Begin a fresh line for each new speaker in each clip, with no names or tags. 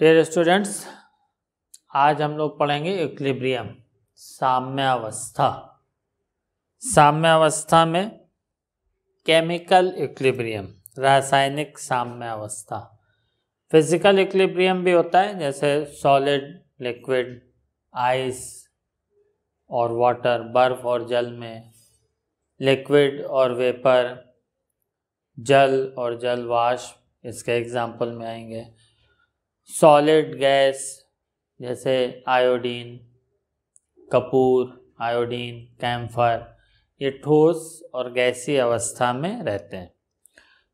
dear students आज हम लोग पढ़ेंगे इक्लिब्रियम साम्यावस्था साम्यावस्था में केमिकल इक्लिब्रियम रासायनिक साम्यावस्था फिजिकल इक्लिब्रियम भी होता है जैसे सॉलिड लिक्विड आइस और वाटर बर्फ और जल में लिक्विड और वेपर जल और जल वाष्प इसके एग्जाम्पल में आएंगे सॉलिड गैस जैसे आयोडीन कपूर आयोडीन कैम्फर ये ठोस और गैसी अवस्था में रहते हैं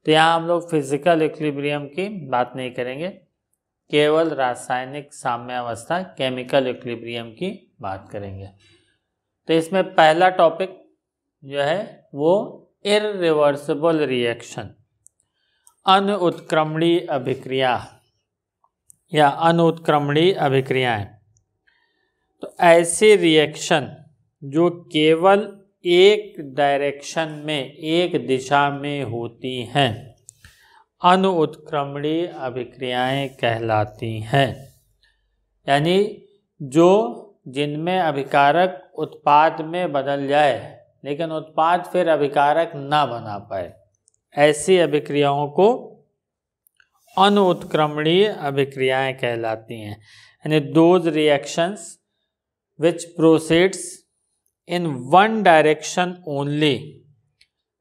तो यहाँ हम लोग फिजिकल इक्विलिब्रियम की बात नहीं करेंगे केवल रासायनिक साम्यावस्था केमिकल इक्विलिब्रियम की बात करेंगे तो इसमें पहला टॉपिक जो है वो इरिवर्सिबल रिएक्शन अनुत्क्रमणीय अभिक्रिया या अनुत्क्रमणीय अभिक्रियाएं तो ऐसे रिएक्शन जो केवल एक डायरेक्शन में एक दिशा में होती हैं अनुत्क्रमणीय अभिक्रियाएं कहलाती हैं यानी जो जिनमें अभिकारक उत्पाद में बदल जाए लेकिन उत्पाद फिर अभिकारक ना बना पाए ऐसी अभिक्रियाओं को अनुत्क्रमणीय अभिक्रियाएं कहलाती हैं यानी those reactions which proceeds in one direction only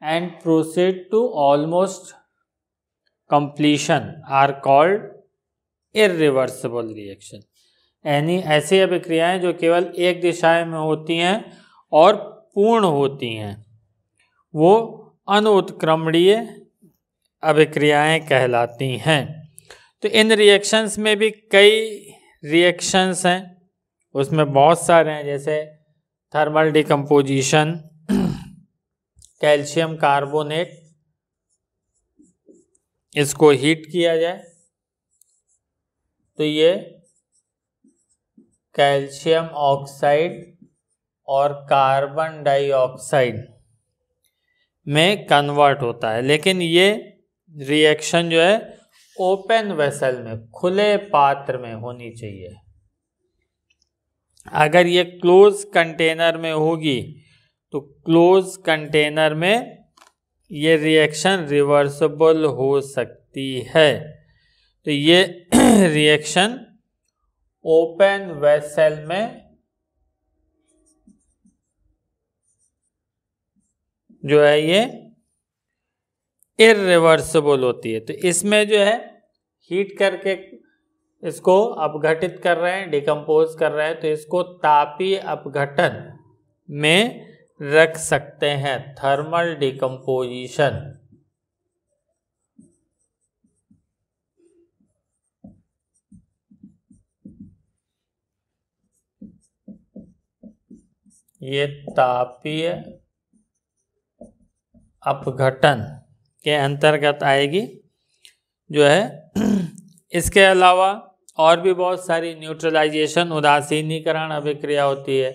and proceed to almost completion are called irreversible reaction यानी ऐसी अभिक्रियाएं जो केवल एक दिशाएं में होती हैं और पूर्ण होती हैं वो अनुत्क्रमणीय अभिक्रियाएं कहलाती हैं तो इन रिएक्शंस में भी कई रिएक्शंस हैं उसमें बहुत सारे हैं जैसे थर्मल डिकम्पोजिशन कैल्शियम कार्बोनेट इसको हीट किया जाए तो ये कैल्शियम ऑक्साइड और कार्बन डाइऑक्साइड में कन्वर्ट होता है लेकिन ये रिएक्शन जो है ओपन वेसल में खुले पात्र में होनी चाहिए अगर ये क्लोज कंटेनर में होगी तो क्लोज कंटेनर में ये रिएक्शन रिवर्सिबल हो सकती है तो ये रिएक्शन ओपन वेसल में जो है ये इरिवर्सिबल होती है तो इसमें जो है हीट करके इसको अपघटित कर रहे हैं डिकम्पोज कर रहे हैं तो इसको तापीय अपघटन में रख सकते हैं थर्मल डिकम्पोजिशन ये तापीय अपघटन के अंतर्गत आएगी जो है इसके अलावा और भी बहुत सारी न्यूट्रलाइजेशन उदासीनीकरण अभिक्रिया होती है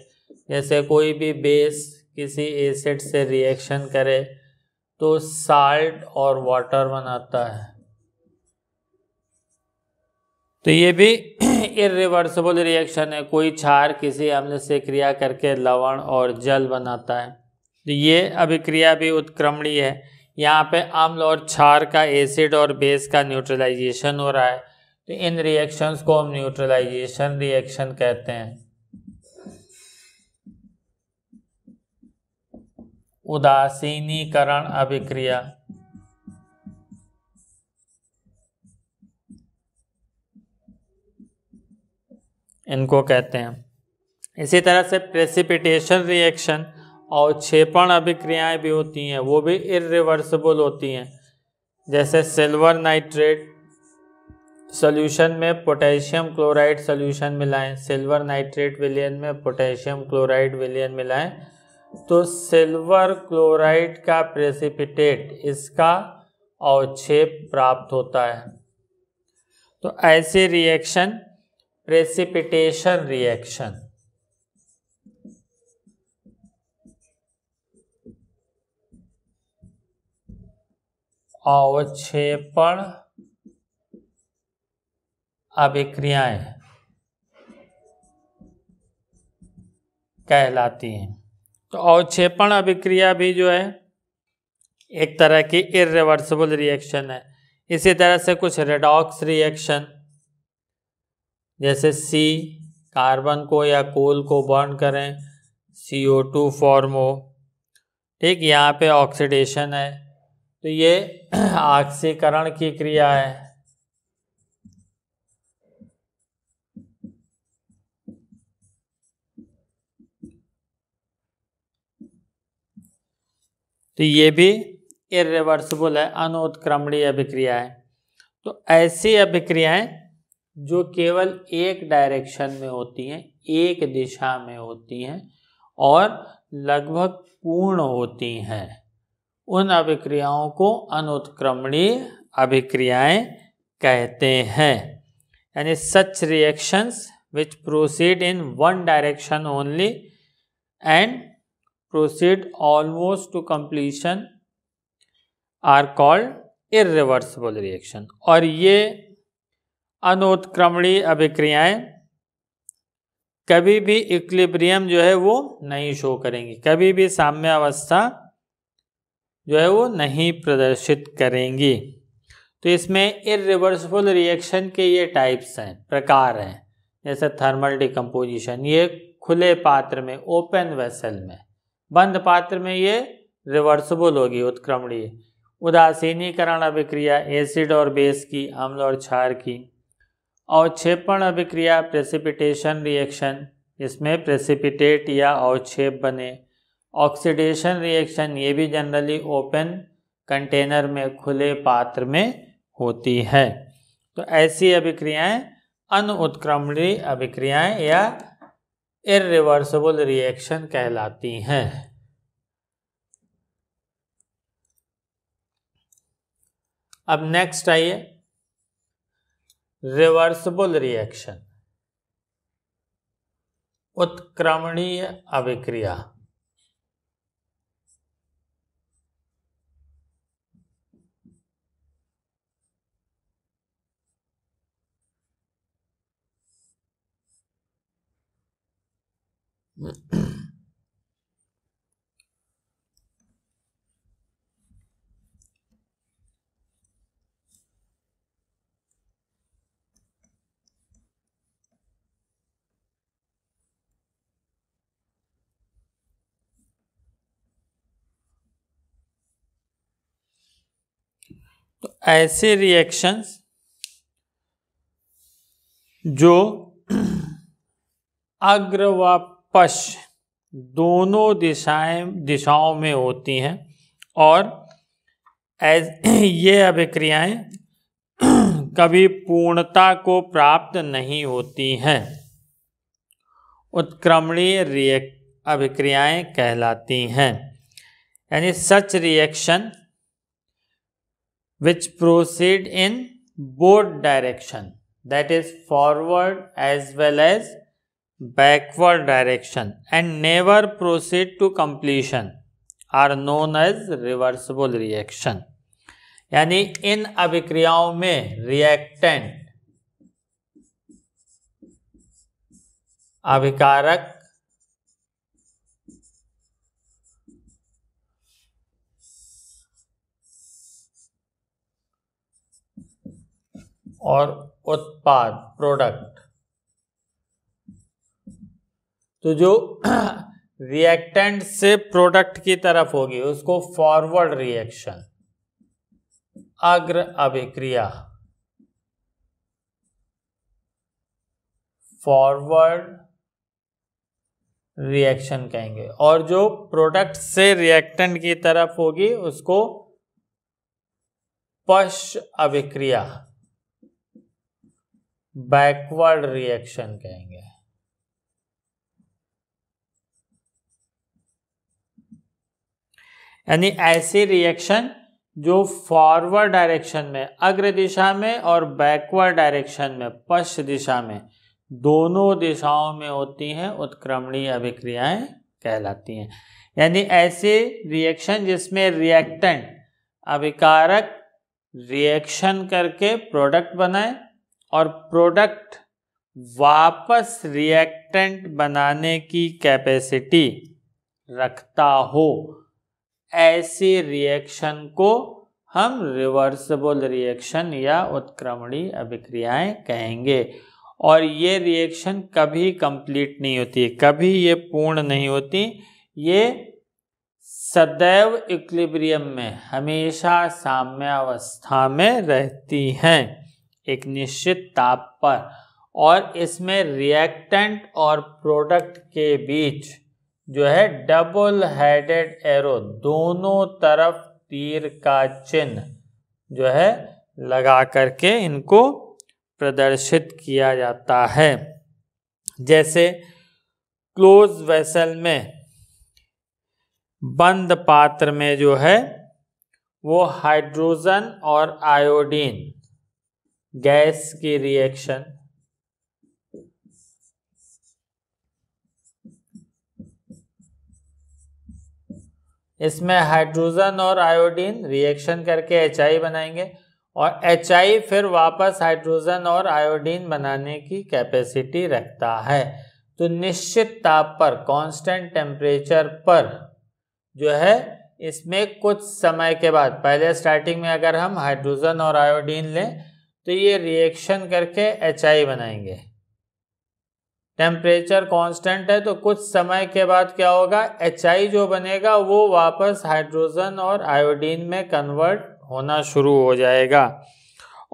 जैसे कोई भी बेस किसी एसिड से रिएक्शन करे तो साल्ट और वाटर बनाता है तो ये भी इरिवर्सिबल रिएक्शन है कोई क्षार किसी अम्ल से क्रिया करके लवण और जल बनाता है तो ये अभिक्रिया भी उत्क्रमणीय है यहाँ पे अम्ल और क्षार का एसिड और बेस का न्यूट्रलाइजेशन हो रहा है तो इन रिएक्शंस को हम न्यूट्रलाइजेशन रिएक्शन कहते हैं उदासीनीकरण अभिक्रिया इनको कहते हैं इसी तरह से प्रेसिपिटेशन रिएक्शन और क्षेपण अभिक्रियाएं भी होती हैं वो भी इरिवर्सिबल होती हैं जैसे सिल्वर नाइट्रेट सोल्यूशन में पोटेशियम क्लोराइड सोल्यूशन मिलाएं सिल्वर नाइट्रेट विलियन में पोटेशियम क्लोराइड विलियन मिलाएं तो सिल्वर क्लोराइड का प्रेसिपिटेट इसका अवक्षेप प्राप्त होता है तो ऐसे रिएक्शन प्रेसिपिटेशन रिएक्शन अवक्षेपण अभिक्रियाएं कहलाती हैं तो अवक्षेपण अभिक्रिया भी जो है एक तरह की इरिवर्सिबल रिएक्शन है इसी तरह से कुछ रेडॉक्स रिएक्शन जैसे सी कार्बन को या कोल को बर्न करें सी ओ टू फॉर्म हो ठीक यहाँ पे ऑक्सीडेशन है तो ये ऑक्सीकरण की क्रिया है तो ये भी इरिवर्सिबल है अनुत्क्रमणीय अभिक्रिया है तो ऐसी अभिक्रियाएं जो केवल एक डायरेक्शन में होती हैं एक दिशा में होती हैं और लगभग पूर्ण होती हैं उन अभिक्रियाओं को अनुत्क्रमणीय अभिक्रियाएं कहते हैं यानी such reactions which proceed in one direction only and proceed almost to completion are called irreversible reaction और ये अनोत्क्रमणीय अभिक्रियाएं कभी भी इक्लिब्रियम जो है वो नहीं शो करेंगी कभी भी साम्य अवस्था जो है वो नहीं प्रदर्शित करेंगी तो इसमें इरिवर्सिबल रिएक्शन के ये टाइप्स हैं प्रकार हैं जैसे थर्मल डिकम्पोजिशन ये खुले पात्र में ओपन वेसल में बंद पात्र में ये रिवर्सिबल होगी उत्क्रमणीय उदासीनीकरण अभिक्रिया एसिड और बेस की अम्ल और क्षार की अवक्षेपण अभिक्रिया प्रेसिपिटेशन रिएक्शन इसमें प्रेसिपिटेट या अवक्षेप बने ऑक्सीडेशन रिएक्शन ये भी जनरली ओपन कंटेनर में खुले पात्र में होती है तो ऐसी अभिक्रियाएं अनुत्क्रमणीय अभिक्रियाएं या इरिवर्सिबल रिएक्शन कहलाती हैं अब नेक्स्ट आइए रिवर्सिबल रिएक्शन उत्क्रमणीय अभिक्रिया तो ऐसे रिएक्शंस जो अग्र व पश्च दोनों दिशाएं दिशाओं में होती हैं और एज ये अभिक्रियाएं कभी पूर्णता को प्राप्त नहीं होती हैं उत्क्रमणीय रिएक्ट अभिक्रियाएं कहलाती हैं यानी such reaction which proceed in both direction that is forward as well as backward direction and never proceed to completion are known as reversible reaction यानी इन अभिक्रियाओं में रिएक्टेंट अभिकारक और उत्पाद प्रोडक्ट तो जो रिएक्टेंट से प्रोडक्ट की तरफ होगी उसको फॉरवर्ड रिएक्शन अग्र अभिक्रिया फॉरवर्ड रिएक्शन कहेंगे और जो प्रोडक्ट से रिएक्टेंट की तरफ होगी उसको पश्च अभिक्रिया बैकवर्ड रिएक्शन कहेंगे यानी ऐसे रिएक्शन जो फॉरवर्ड डायरेक्शन में अग्र दिशा में और बैकवर्ड डायरेक्शन में पश्च दिशा में दोनों दिशाओं में होती हैं उत्क्रमणीय अभिक्रियाएं कहलाती हैं यानी ऐसे रिएक्शन जिसमें रिएक्टेंट अभिकारक रिएक्शन करके प्रोडक्ट बनाए और प्रोडक्ट वापस रिएक्टेंट बनाने की कैपेसिटी रखता हो ऐसे रिएक्शन को हम रिवर्सिबल रिएक्शन या उत्क्रमणी अभिक्रियाएं कहेंगे और ये रिएक्शन कभी कंप्लीट नहीं होती कभी ये पूर्ण नहीं होती ये सदैव इक्लिब्रियम में हमेशा साम्यावस्था में रहती हैं एक निश्चित ताप पर और इसमें रिएक्टेंट और प्रोडक्ट के बीच जो है डबल हेडेड एरो दोनों तरफ तीर का चिन्ह जो है लगा करके इनको प्रदर्शित किया जाता है जैसे क्लोज वेसल में बंद पात्र में जो है वो हाइड्रोजन और आयोडीन गैस की रिएक्शन इसमें हाइड्रोजन और आयोडीन रिएक्शन करके एच बनाएंगे और एच फिर वापस हाइड्रोजन और आयोडीन बनाने की कैपेसिटी रखता है तो निश्चित ताप पर कांस्टेंट टेम्परेचर पर जो है इसमें कुछ समय के बाद पहले स्टार्टिंग में अगर हम हाइड्रोजन और आयोडीन लें तो ये रिएक्शन करके एच बनाएंगे टेम्परेचर कांस्टेंट है तो कुछ समय के बाद क्या होगा एच जो बनेगा वो वापस हाइड्रोजन और आयोडीन में कन्वर्ट होना शुरू हो जाएगा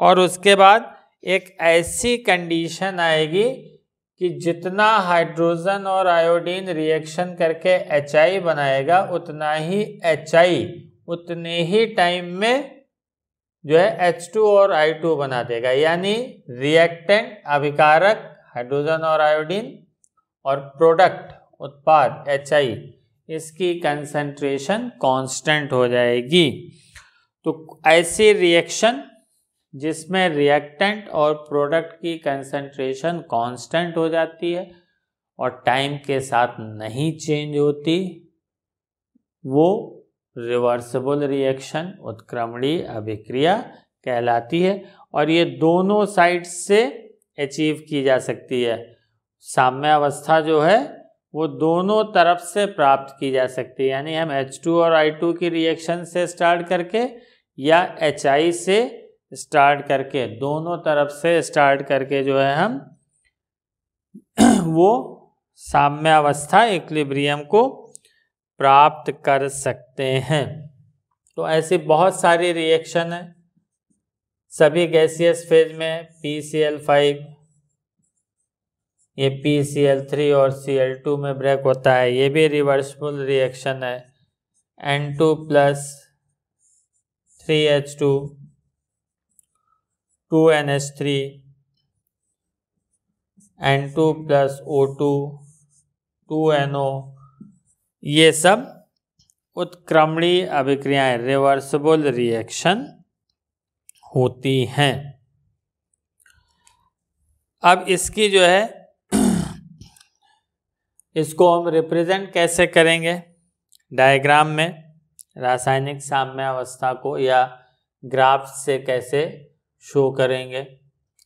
और उसके बाद एक ऐसी कंडीशन आएगी कि जितना हाइड्रोजन और आयोडीन रिएक्शन करके एच बनाएगा उतना ही एच उतने ही टाइम में जो है H2 और I2 बना देगा यानी रिएक्टेंट अभिकारक हाइड्रोजन और आयोडीन और प्रोडक्ट उत्पाद एच इसकी कंसंट्रेशन कांस्टेंट हो जाएगी तो ऐसे रिएक्शन जिसमें रिएक्टेंट और प्रोडक्ट की कंसंट्रेशन कांस्टेंट हो जाती है और टाइम के साथ नहीं चेंज होती वो रिवर्सिबल रिएक्शन उत्क्रमणीय अभिक्रिया कहलाती है और ये दोनों साइड से अचीव की जा सकती है साम्यावस्था जो है वो दोनों तरफ से प्राप्त की जा सकती है यानी हम H2 और I2 की रिएक्शन से स्टार्ट करके या HI से स्टार्ट करके दोनों तरफ से स्टार्ट करके जो है हम वो साम्यावस्था इक्लिब्रियम को प्राप्त कर सकते हैं तो ऐसे बहुत सारे रिएक्शन हैं सभी गैसियस फेज में पी सी एल फाइव ये पी सी एल थ्री और सी एल टू में ब्रेक होता है ये भी रिवर्सिबल रिएक्शन है N two plus three H two two N H three N two plus O two two N O ये सब उत्क्रमणीय अभिक्रियाएं रिवर्सिबल रिएक्शन होती हैं अब इसकी जो है इसको हम रिप्रेजेंट कैसे करेंगे डायग्राम में रासायनिक साम्य अवस्था को या ग्राफ से कैसे शो करेंगे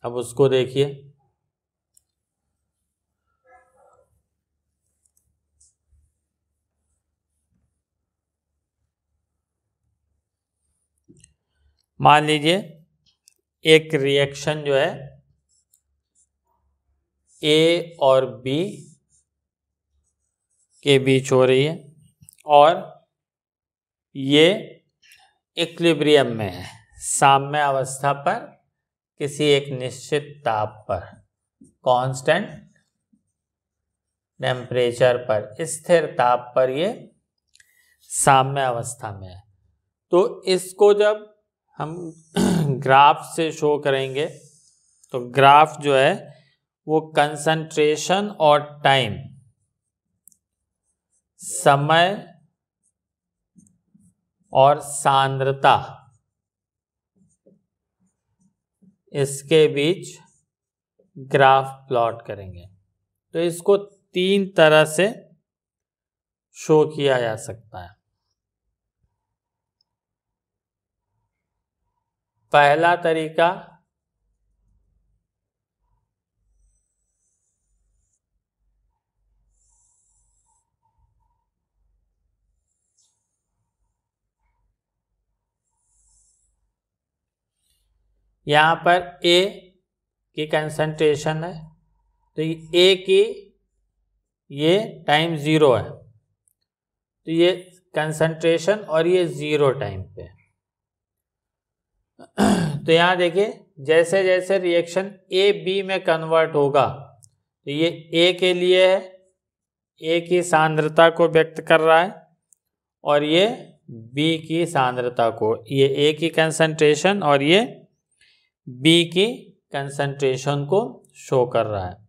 अब उसको देखिए मान लीजिए एक रिएक्शन जो है ए और बी के बीच हो रही है और ये इक्लिब्रियम में है साम्य अवस्था पर किसी एक निश्चित ताप पर कांस्टेंट टेम्परेचर पर स्थिर ताप पर ये साम्य अवस्था में है तो इसको जब हम ग्राफ से शो करेंगे तो ग्राफ जो है वो कंसंट्रेशन और टाइम समय और सांद्रता इसके बीच ग्राफ प्लॉट करेंगे तो इसको तीन तरह से शो किया जा सकता है पहला तरीका यहाँ पर ए की कंसंट्रेशन है तो ए की ये टाइम ज़ीरो है तो ये कंसंट्रेशन तो और ये ज़ीरो टाइम पे है तो यहाँ देखिए जैसे जैसे रिएक्शन ए बी में कन्वर्ट होगा तो ये ए के लिए है ए की सांद्रता को व्यक्त कर रहा है और ये बी की सांद्रता को ये ए की कंसंट्रेशन और ये बी की कंसंट्रेशन को शो कर रहा है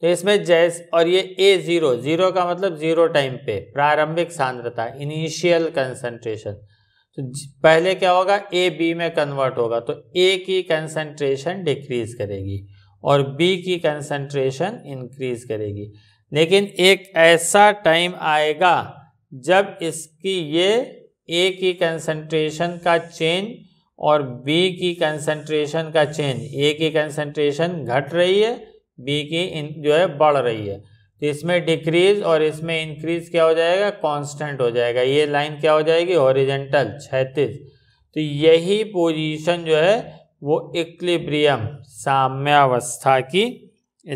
तो इसमें जैस और ये ए ज़ीरो ज़ीरो का मतलब ज़ीरो टाइम पे प्रारंभिक सांद्रता इनिशियल कंसंट्रेशन तो पहले क्या होगा ए बी में कन्वर्ट होगा तो ए की कंसंट्रेशन डिक्रीज करेगी और बी की कंसंट्रेशन इंक्रीज करेगी लेकिन एक ऐसा टाइम आएगा जब इसकी ये ए की कंसंट्रेशन का चेंज और बी की कंसंट्रेशन का चेंज ए की कंसंट्रेशन घट रही है बी की जो है बढ़ रही है तो इसमें डिक्रीज और इसमें इंक्रीज क्या हो जाएगा कांस्टेंट हो जाएगा ये लाइन क्या हो जाएगी ओरिजेंटल छैतीस तो यही पोजीशन जो है वो इक्लिब्रियम साम्यावस्था की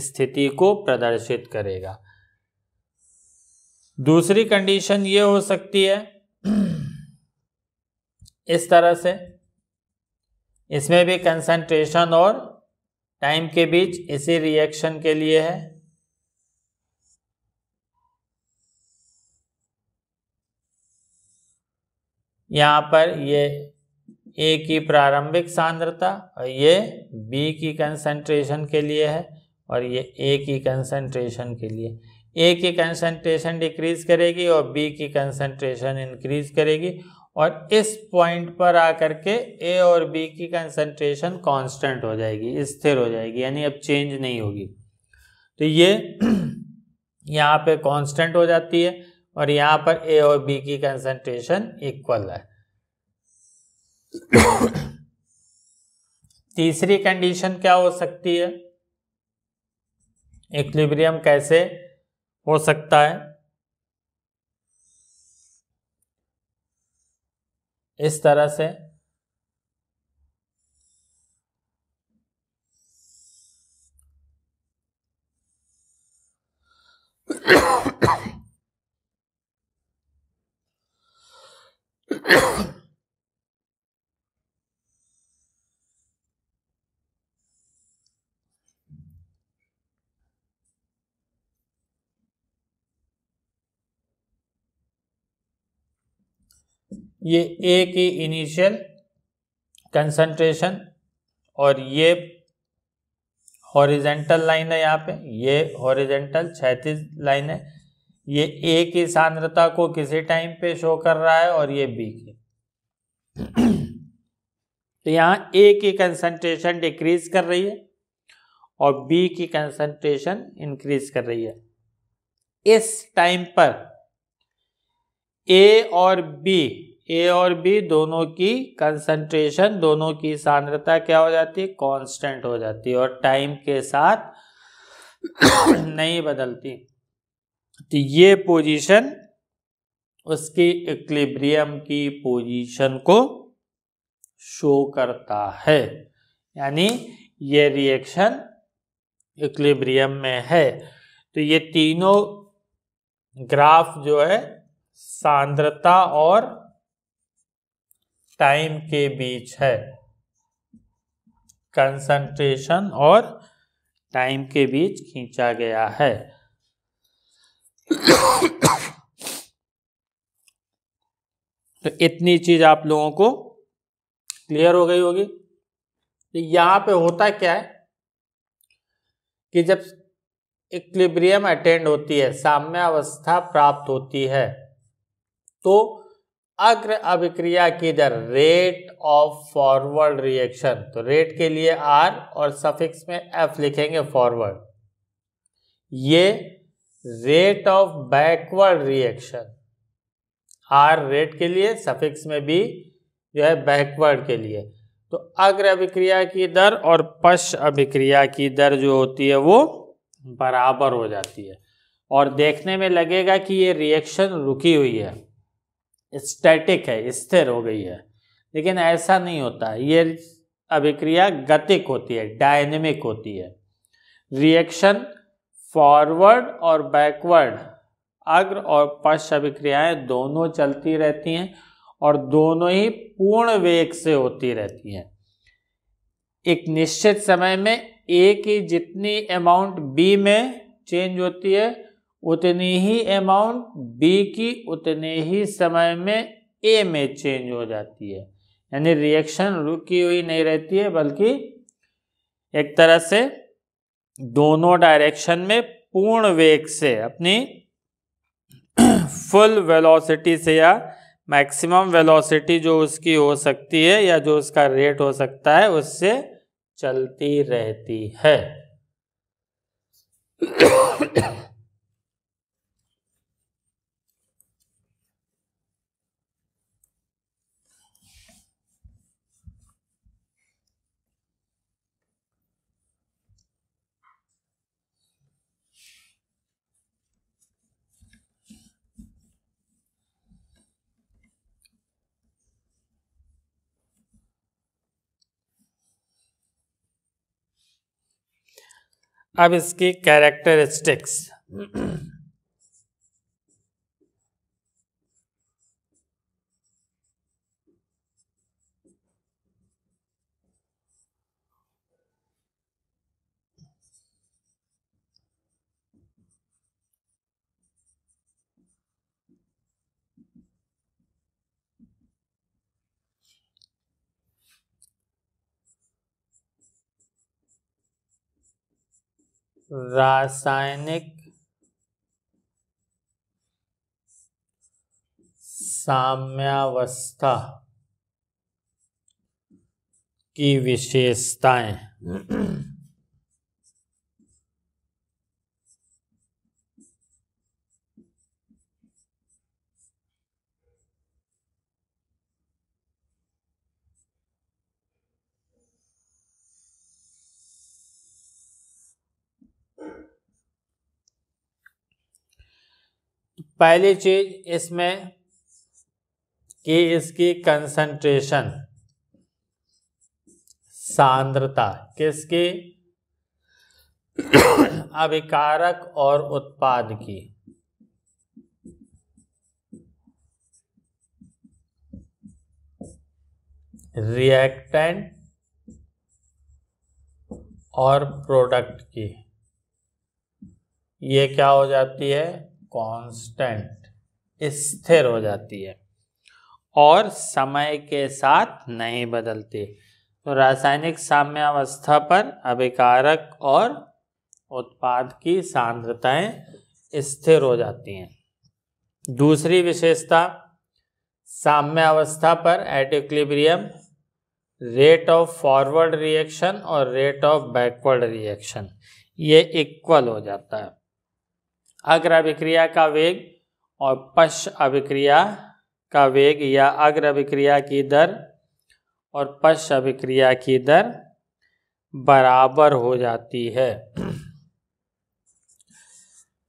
स्थिति को प्रदर्शित करेगा दूसरी कंडीशन ये हो सकती है इस तरह से इसमें भी कंसंट्रेशन और टाइम के बीच इसी रिएक्शन के लिए है यहाँ पर ये ए की प्रारंभिक सांद्रता और ये बी की कंसंट्रेशन के लिए है और ये ए की कंसंट्रेशन के लिए ए की कंसंट्रेशन डिक्रीज करेगी और बी की कंसंट्रेशन इंक्रीज करेगी और इस पॉइंट पर आकर के ए और बी की कंसंट्रेशन कांस्टेंट हो जाएगी स्थिर हो जाएगी यानी अब चेंज नहीं होगी तो ये यहाँ पे कांस्टेंट हो जाती है और यहाँ पर ए और बी की कंसंट्रेशन इक्वल है तीसरी कंडीशन क्या हो सकती है इक्विब्रियम कैसे हो सकता है इस तरह से ये ए की इनिशियल कंसंट्रेशन और ये हॉरिजेंटल लाइन है यहाँ पे ये हॉरिजेंटल छैतीस लाइन है ये ए की सांद्रता को किसी टाइम पे शो कर रहा है और ये बी तो की तो यहां ए की कंसंट्रेशन डिक्रीज कर रही है और बी की कंसंट्रेशन इंक्रीज कर रही है इस टाइम पर ए और बी ए और बी दोनों की कंसंट्रेशन दोनों की सांद्रता क्या हो जाती है कांस्टेंट हो जाती है और टाइम के साथ नहीं बदलती तो ये पोजीशन उसके इक्लिब्रियम की पोजीशन को शो करता है यानी ये रिएक्शन इक्लिब्रियम में है तो ये तीनों ग्राफ जो है सांद्रता और टाइम के बीच है कंसंट्रेशन और टाइम के बीच खींचा गया है तो इतनी चीज आप लोगों को क्लियर हो गई होगी तो यहां पे होता क्या है कि जब इक्लिब्रियम अटेंड होती है साम्यावस्था प्राप्त होती है तो अग्र अभिक्रिया की दर रेट ऑफ फॉरवर्ड रिएक्शन तो रेट के लिए आर और सफिक्स में एफ लिखेंगे फॉरवर्ड ये rate of backward reaction R rate के लिए सफिक्स में भी जो है बैकवर्ड के लिए तो अग्र अभिक्रिया की दर और पश अभिक्रिया की दर जो होती है वो बराबर हो जाती है और देखने में लगेगा कि ये रिएक्शन रुकी हुई है स्टैटिक है स्थिर हो गई है लेकिन ऐसा नहीं होता ये अभिक्रिया गतिक होती है डायनेमिक होती है रिएक्शन फॉरवर्ड और बैकवर्ड अग्र और पश्च अभिक्रियाएँ दोनों चलती रहती हैं और दोनों ही पूर्ण वेग से होती रहती हैं एक निश्चित समय में ए की जितनी अमाउंट बी में चेंज होती है उतनी ही अमाउंट बी की उतने ही समय में ए में चेंज हो जाती है यानी रिएक्शन रुकी हुई नहीं रहती है बल्कि एक तरह से दोनों डायरेक्शन में पूर्ण वेग से अपनी फुल वेलोसिटी से या मैक्सिमम वेलोसिटी जो उसकी हो सकती है या जो उसका रेट हो सकता है उससे चलती रहती है अब इसकी कैरेक्टरिस्टिक्स रासायनिक साम्यावस्था की विशेषताएं पहली चीज इसमें कि इसकी कंसंट्रेशन सांद्रता किसकी अभिकारक और उत्पाद की रिएक्टेंट और प्रोडक्ट की ये क्या हो जाती है कांस्टेंट स्थिर हो जाती है और समय के साथ नहीं बदलती तो रासायनिक साम्यावस्था पर अभिकारक और उत्पाद की सांद्रताएं स्थिर हो जाती हैं दूसरी विशेषता साम्यावस्था पर equilibrium rate of forward reaction और रेट ऑफ बैकवर्ड रिएक्शन ये इक्वल हो जाता है अग्र अभिक्रिया का वेग और पश्च अभिक्रिया का वेग या अग्र अभिक्रिया की दर और पश्च अभिक्रिया की दर बराबर हो जाती है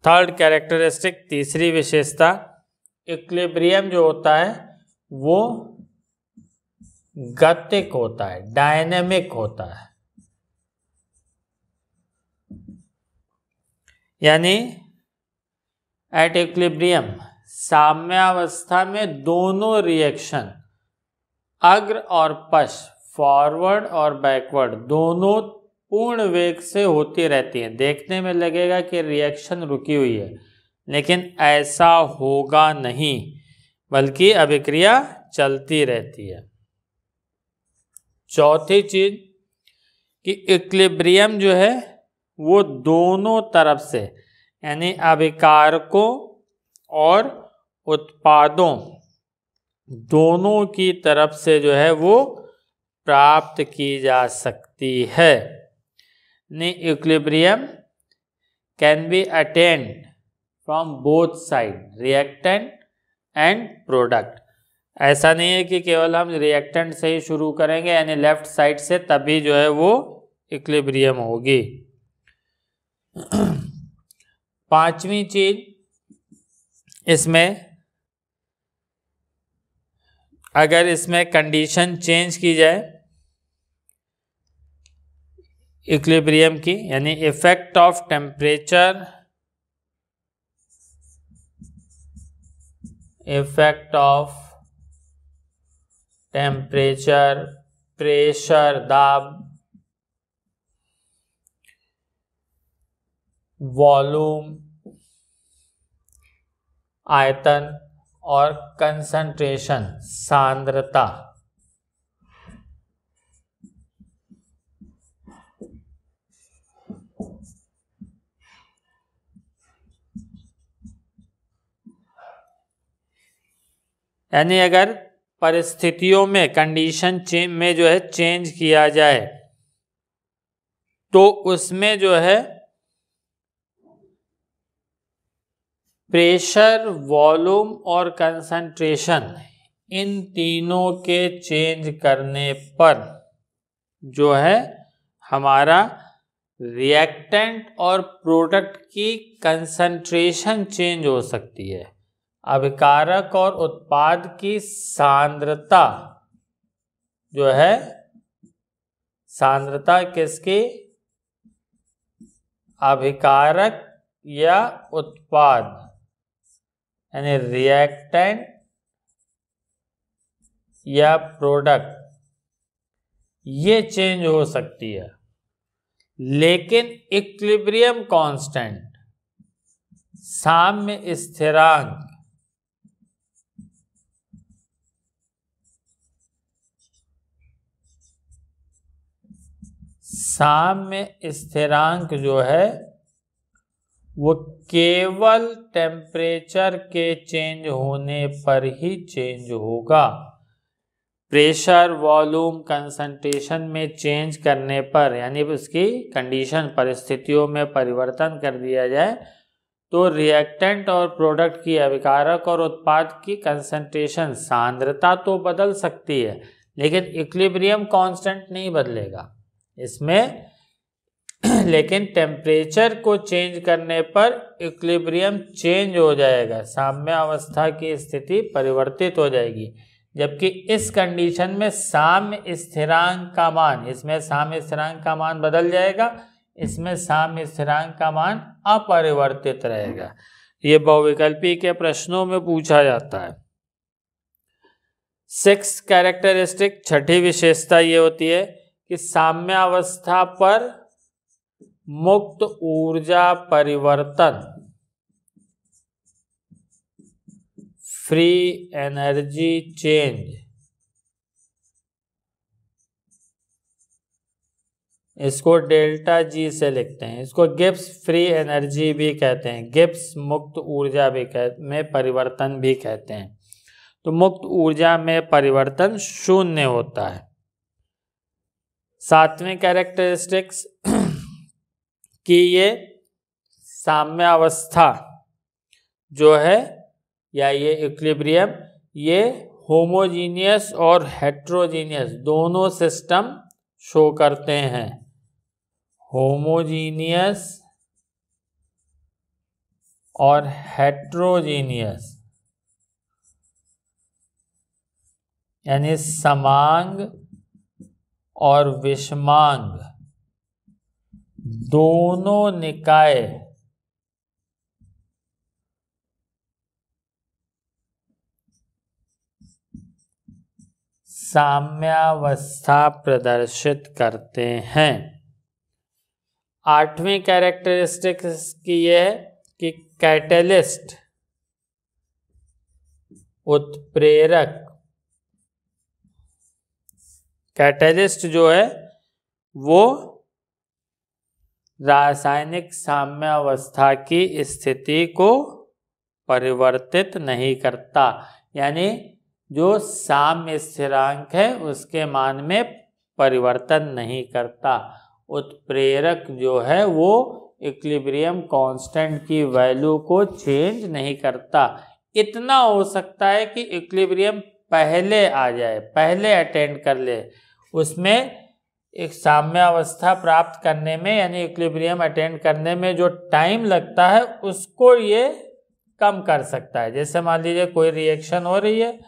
थर्ड कैरेक्टरिस्टिक तीसरी विशेषता इक्लिब्रियम जो होता है वो गतिक होता है डायनेमिक होता है यानी एट इक्लिब्रियम साम्यावस्था में दोनों रिएक्शन अग्र और पश फॉरवर्ड और बैकवर्ड दोनों पूर्ण वेग से होती रहती हैं देखने में लगेगा कि रिएक्शन रुकी हुई है लेकिन ऐसा होगा नहीं बल्कि अभिक्रिया चलती रहती है चौथी चीज कि इक्लिब्रियम जो है वो दोनों तरफ से यानी अभिकारकों और उत्पादों दोनों की तरफ से जो है वो प्राप्त की जा सकती है यानी equilibrium can be attained from both side reactant and product ऐसा नहीं है कि केवल हम रिएक्टेंट से ही शुरू करेंगे यानी लेफ्ट साइड से तभी जो है वो इक्लिब्रियम होगी पांचवी चीज इसमें अगर इसमें कंडीशन चेंज की जाए इक्लिब्रियम की यानी effect of temperature effect of temperature pressure दाब वॉल्यूम आयतन और कंसंट्रेशन सांद्रता यानी अगर परिस्थितियों में कंडीशन में जो है चेंज किया जाए तो उसमें जो है प्रेशर वॉल्यूम और कंसंट्रेशन इन तीनों के चेंज करने पर जो है हमारा रिएक्टेंट और प्रोडक्ट की कंसंट्रेशन चेंज हो सकती है अभिकारक और उत्पाद की सांद्रता जो है सांद्रता किसकी अभिकारक या उत्पाद यानी रिएक्टेंट या प्रोडक्ट ये चेंज हो सकती है लेकिन इक्लिब्रियम कांस्टेंट साम्य स्थिरांक साम्य स्थिरांक जो है वो केवल टेम्परेचर के चेंज होने पर ही चेंज होगा प्रेशर वॉल्यूम कंसंट्रेशन में चेंज करने पर यानी उसकी कंडीशन परिस्थितियों में परिवर्तन कर दिया जाए तो रिएक्टेंट और प्रोडक्ट की अविकारक और उत्पाद की कंसंट्रेशन सांद्रता तो बदल सकती है लेकिन इक्लिब्रियम कांस्टेंट नहीं बदलेगा इसमें लेकिन टेम्परेचर को चेंज करने पर इक्लिब्रियम चेंज हो जाएगा साम्य अवस्था की स्थिति परिवर्तित हो जाएगी जबकि इस कंडीशन में साम्य स्थिरांक का मान इसमें साम्य स्थिरांक का मान बदल जाएगा इसमें साम्य स्थिरांक का मान अपरिवर्तित रहेगा ये बहुविकल्पी के प्रश्नों में पूछा जाता है सिक्स कैरेक्टरिस्टिक छठी विशेषता ये होती है कि साम्य अवस्था पर मुक्त ऊर्जा परिवर्तन फ्री एनर्जी चेंज इसको डेल्टा जी से लिखते हैं इसको गिप्स फ्री एनर्जी भी कहते हैं गिप्स मुक्त ऊर्जा भी कह में परिवर्तन भी कहते हैं तो मुक्त ऊर्जा में परिवर्तन शून्य होता है सातवें कैरेक्टरिस्टिक्स कि ये साम्यावस्था जो है या ये इक्लिब्रियम ये होमोजीनियस और हेट्रोजीनियस दोनों सिस्टम शो करते हैं होमोजीनियस और हेट्रोजीनियस यानी समांग और विषमांग दोनों निकाय साम्यावस्था प्रदर्शित करते हैं आठवीं कैरेक्टरिस्टिक्स की यह कि कैटलिस्ट उत्प्रेरक कैटलिस्ट जो है वो रासायनिक साम्यावस्था की स्थिति को परिवर्तित नहीं करता यानी जो साम्य स्थिरांक है उसके मान में परिवर्तन नहीं करता उत्प्रेरक जो है वो इक्लिब्रियम कांस्टेंट की वैल्यू को चेंज नहीं करता इतना हो सकता है कि इक्लिब्रियम पहले आ जाए पहले अटेंड कर ले उसमें एक साम्यावस्था प्राप्त करने में यानी इक्विलिब्रियम अटेंड करने में जो टाइम लगता है उसको ये कम कर सकता है जैसे मान लीजिए कोई रिएक्शन हो रही है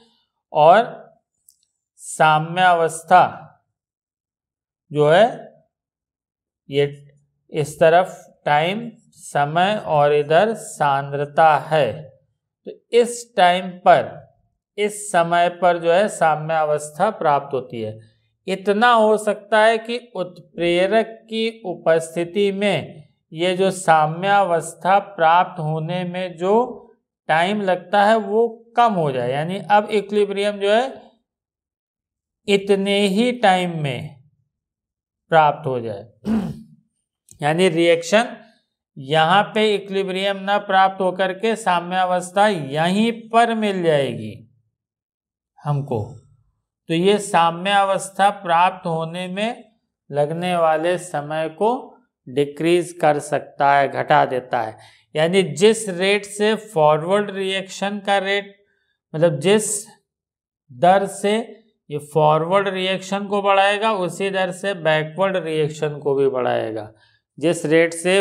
और साम्यावस्था जो है ये इस तरफ टाइम समय और इधर सांद्रता है तो इस टाइम पर इस समय पर जो है साम्यावस्था प्राप्त होती है इतना हो सकता है कि उत्प्रेरक की उपस्थिति में ये जो साम्यावस्था प्राप्त होने में जो टाइम लगता है वो कम हो जाए यानी अब इक्लिब्रियम जो है इतने ही टाइम में प्राप्त हो जाए यानी रिएक्शन यहाँ पे इक्लिब्रियम ना प्राप्त होकर के साम्यावस्था यहीं पर मिल जाएगी हमको तो ये साम्यावस्था प्राप्त होने में लगने वाले समय को डिक्रीज कर सकता है घटा देता है यानी जिस रेट से फॉरवर्ड रिएक्शन का रेट मतलब जिस दर से ये फॉरवर्ड रिएक्शन को बढ़ाएगा उसी दर से बैकवर्ड रिएक्शन को भी बढ़ाएगा जिस रेट से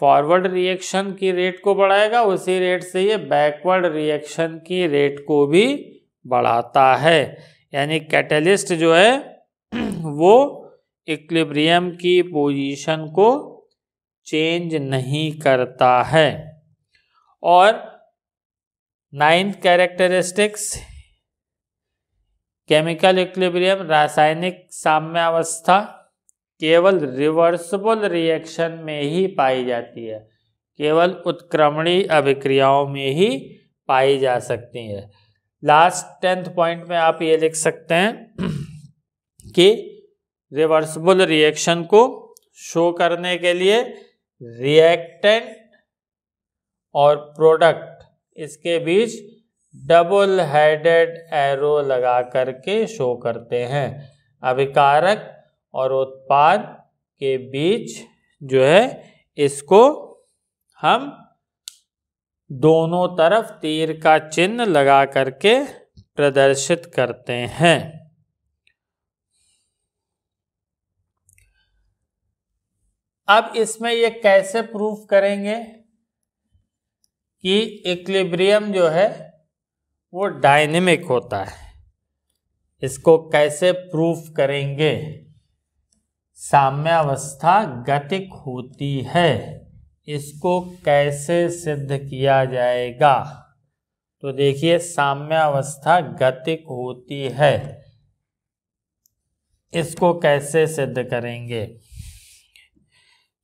फॉरवर्ड रिएक्शन की रेट को बढ़ाएगा उसी रेट से ये बैकवर्ड रिएक्शन की रेट को भी बढ़ाता है यानी कैटलिस्ट जो है वो इक्लिब्रियम की पोजीशन को चेंज नहीं करता है और नाइन्थ कैरेक्टरिस्टिक्स केमिकल इक्लिब्रियम रासायनिक साम्यावस्था केवल रिवर्सिबल रिएक्शन में ही पाई जाती है केवल उत्क्रमणीय अभिक्रियाओं में ही पाई जा सकती है लास्ट टेंथ पॉइंट में आप ये लिख सकते हैं कि रिवर्सिबल रिएक्शन को शो करने के लिए रिएक्टेंट और प्रोडक्ट इसके बीच डबल हेडेड एरो लगा करके शो करते हैं अभिकारक और उत्पाद के बीच जो है इसको हम दोनों तरफ तीर का चिन्ह लगा करके प्रदर्शित करते हैं अब इसमें ये कैसे प्रूफ करेंगे कि इक्लिब्रियम जो है वो डायनेमिक होता है इसको कैसे प्रूफ करेंगे साम्यावस्था गतिक होती है इसको कैसे सिद्ध किया जाएगा तो देखिए साम्यावस्था गतिक होती है इसको कैसे सिद्ध करेंगे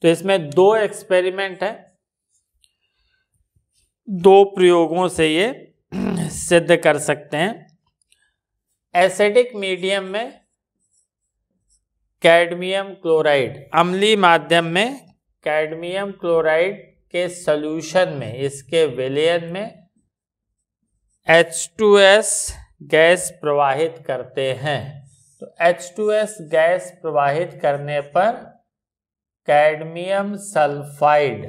तो इसमें दो एक्सपेरिमेंट है दो प्रयोगों से ये सिद्ध कर सकते हैं एसिडिक मीडियम में कैडमियम क्लोराइड अम्ली माध्यम में कैडमियम क्लोराइड के सल्यूशन में इसके विलयन में H2S गैस प्रवाहित करते हैं तो H2S गैस प्रवाहित करने पर कैडमियम सल्फाइड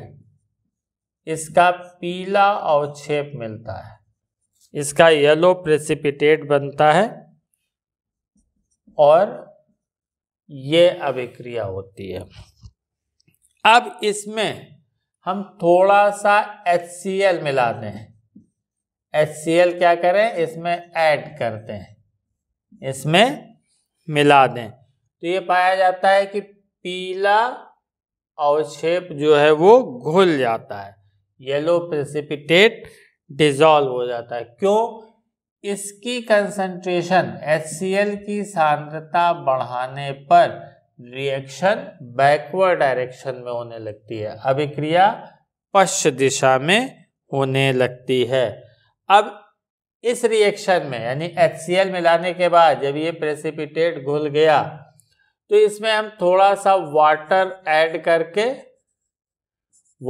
इसका पीला अवक्षेप मिलता है इसका येलो प्रेसिपिटेट बनता है और ये अभिक्रिया होती है अब इसमें हम थोड़ा सा एच सी एल मिलाते हैं एच सी एल क्या करें इसमें ऐड करते हैं इसमें मिला दें तो ये पाया जाता है कि पीला अवक्षेप जो है वो घुल जाता है येलो प्रेसिपिटेट डिजॉल्व हो जाता है क्यों इसकी कंसंट्रेशन एच की सांद्रता बढ़ाने पर रिएक्शन बैकवर्ड डायरेक्शन में होने लगती है अभिक्रिया पश्च दिशा में होने लगती है अब इस रिएक्शन में यानी एच मिलाने के बाद जब ये प्रेसिपिटेट घुल गया तो इसमें हम थोड़ा सा वाटर ऐड करके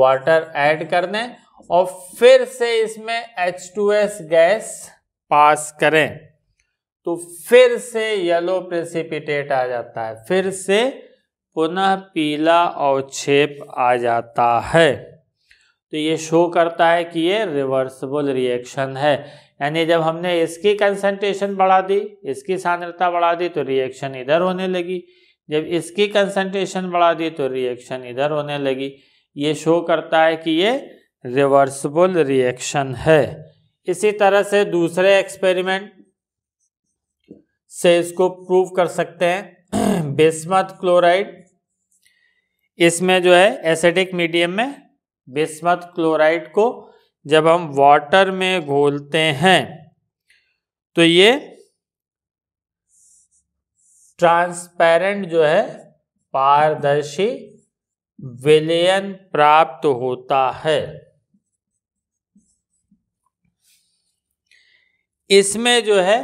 वाटर ऐड दें और फिर से इसमें H2S गैस पास करें तो फिर से येलो प्रेसिपिटेट आ जाता है फिर से पुनः पीला अवक्षेप आ जाता है तो ये शो करता है कि ये रिवर्सिबल रिएक्शन है यानी जब हमने इसकी कंसंट्रेशन बढ़ा दी इसकी सांद्रता बढ़ा दी तो रिएक्शन इधर होने लगी जब इसकी कंसंट्रेशन बढ़ा दी तो रिएक्शन इधर होने लगी ये शो करता है कि ये रिवर्सिबल रिएक्शन है इसी तरह से दूसरे एक्सपेरिमेंट से इसको प्रूव कर सकते हैं बेसमत क्लोराइड इसमें जो है एसिडिक मीडियम में बेसमत क्लोराइड को जब हम वाटर में घोलते हैं तो ये ट्रांसपेरेंट जो है पारदर्शी विलयन प्राप्त होता है इसमें जो है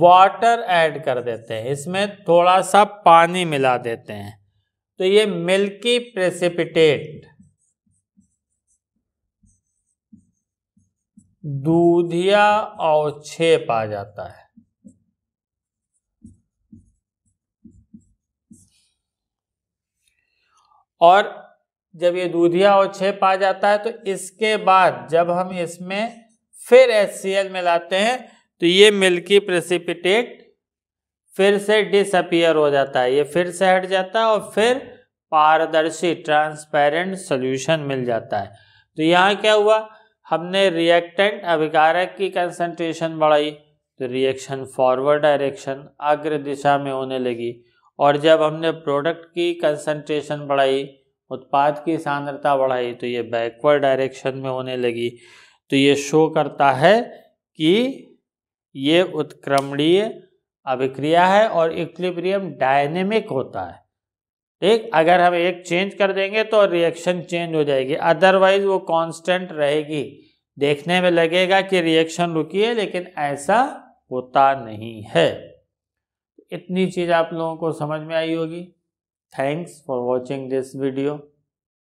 वाटर ऐड कर देते हैं इसमें थोड़ा सा पानी मिला देते हैं तो ये मिल्की प्रेसिपिटेट दूधिया और छेप आ जाता है और जब ये दूधिया और छेप आ जाता है तो इसके बाद जब हम इसमें फिर एस मिलाते हैं तो ये मिल्की प्रेसिपिटेट फिर से डिसअपियर हो जाता है ये फिर से हट जाता है और फिर पारदर्शी ट्रांसपेरेंट सोल्यूशन मिल जाता है तो यहाँ क्या हुआ हमने रिएक्टेंट अभिकारक की कंसंट्रेशन बढ़ाई तो रिएक्शन फॉरवर्ड डायरेक्शन अग्र दिशा में होने लगी और जब हमने प्रोडक्ट की कंसंट्रेशन बढ़ाई उत्पाद की सांद्रता बढ़ाई तो ये बैकवर्ड डायरेक्शन में होने लगी तो ये शो करता है कि ये उत्क्रमणीय अभिक्रिया है और इक्विलिब्रियम डायनेमिक होता है ठीक अगर हम एक चेंज कर देंगे तो रिएक्शन चेंज हो जाएगी अदरवाइज वो कांस्टेंट रहेगी देखने में लगेगा कि रिएक्शन रुकी है लेकिन ऐसा होता नहीं है इतनी चीज़ आप लोगों को समझ में आई होगी thanks for watching this video